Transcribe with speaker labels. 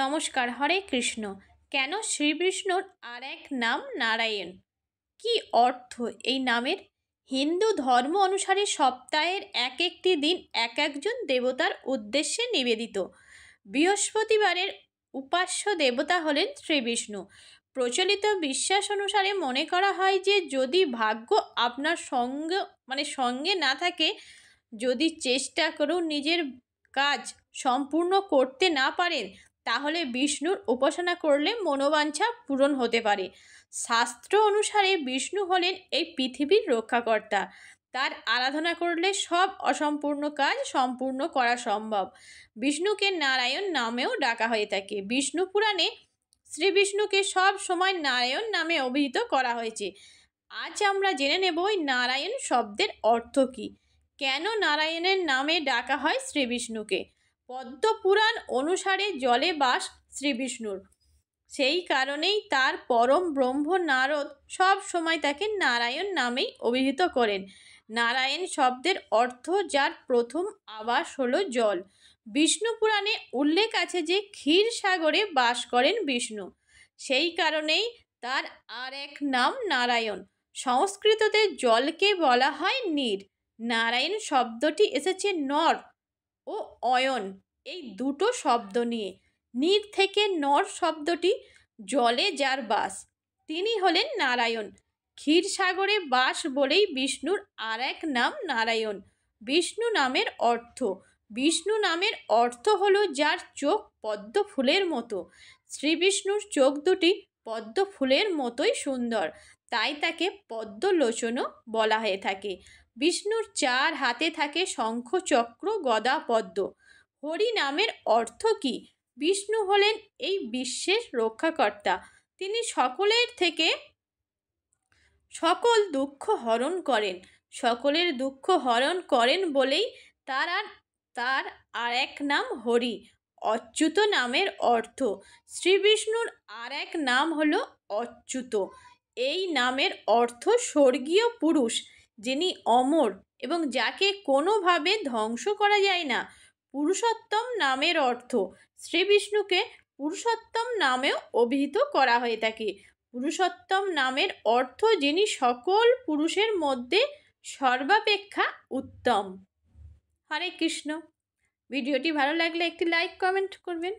Speaker 1: নমস্কার হরে কৃষ্ণ কেন শ্রীকৃষ্ণর আর এক নাম নারায়ণ কি অর্থ এই নামের হিন্দু ধর্ম অনুসারে সপ্তাহের এক একটি দিন এক একজন দেবতার উদ্দেশ্যে নিবেদিত বৃহস্পতিবারের উপাস্য দেবতা হলেন শ্রীবিষ্ণু প্রচলিত বিশ্বাস অনুসারে মনে করা হয় যে যদি ভাগ্য আপনার সঙ্গে মানে সঙ্গে না থাকে যদি চেষ্টা করেও নিজের কাজ সম্পূর্ণ করতে না পারেন তাহলে বিষ্ণুর উপাসনা করলে মনোবাঞ্ছা পূরণ হতে পারে শাস্ত্র অনুসারে বিষ্ণু হলেন এই পৃথিবীর রক্ষাকর্তা তার আরাধনা করলে সব অসম্পূর্ণ কাজ সম্পূর্ণ করা সম্ভব বিষ্ণুকে নারায়ণ নামেও ডাকা হয়ে থাকে বিষ্ণু পুরাণে শ্রী বিষ্ণুকে সব সময় নারায়ণ নামে অভিহিত করা হয়েছে আজ আমরা জেনে নেব ওই নারায়ণ শব্দের অর্থ কী কেন নারায়ণের নামে ডাকা হয় শ্রী বিষ্ণুকে পদ্মপুরাণ অনুসারে জলে বাস শ্রীবিষ্ণুর সেই কারণেই তার পরম ব্রহ্ম নারদ সব সময় তাকে নারায়ণ নামেই অভিহিত করেন নারায়ণ শব্দের অর্থ যার প্রথম আবাস হলো জল বিষ্ণু পুরাণে উল্লেখ আছে যে ক্ষীর সাগরে বাস করেন বিষ্ণু সেই কারণেই তার আর এক নাম নারায়ণ সংস্কৃততে জলকে বলা হয় নীর নারায়ণ শব্দটি এসেছে নর ও অয়ন এই দুটো শব্দ নিয়ে নীর থেকে নর শব্দটি জলে যার বাস তিনি হলেন নারায়ণ ক্ষীরসাগরে বাস বলেই বিষ্ণুর আর এক নাম নারায়ণ বিষ্ণু নামের অর্থ বিষ্ণু নামের অর্থ হল যার চোখ পদ্ম ফুলের মতো শ্রীবিষ্ণুর চোখ দুটি পদ্ম ফুলের মতোই সুন্দর তাই তাকে পদ্মলোচনও বলা হয়ে থাকে বিষ্ণুর চার হাতে থাকে শঙ্খ চক্র গদা পদ্ম হরি নামের অর্থ কি বিষ্ণু হলেন এই বিশ্বের রক্ষাকর্তা তিনি সকলের থেকে সকল দুঃখ হরণ করেন সকলের দুঃখ হরণ করেন বলেই তার আর তার আর এক নাম হরি অচ্যুত নামের অর্থ শ্রী বিষ্ণুর আর এক নাম হলো অচ্যুত এই নামের অর্থ স্বর্গীয় পুরুষ যিনি অমর এবং যাকে কোনোভাবে ধ্বংস করা যায় না পুরুষোত্তম নামের অর্থ শ্রীবিষ্ণুকে পুরুষোত্তম নামেও অভিহিত করা হয়ে থাকে পুরুষোত্তম নামের অর্থ যিনি সকল পুরুষের মধ্যে সর্বাপেক্ষা উত্তম হরে কৃষ্ণ ভিডিওটি ভালো লাগলে একটি লাইক কমেন্ট করবেন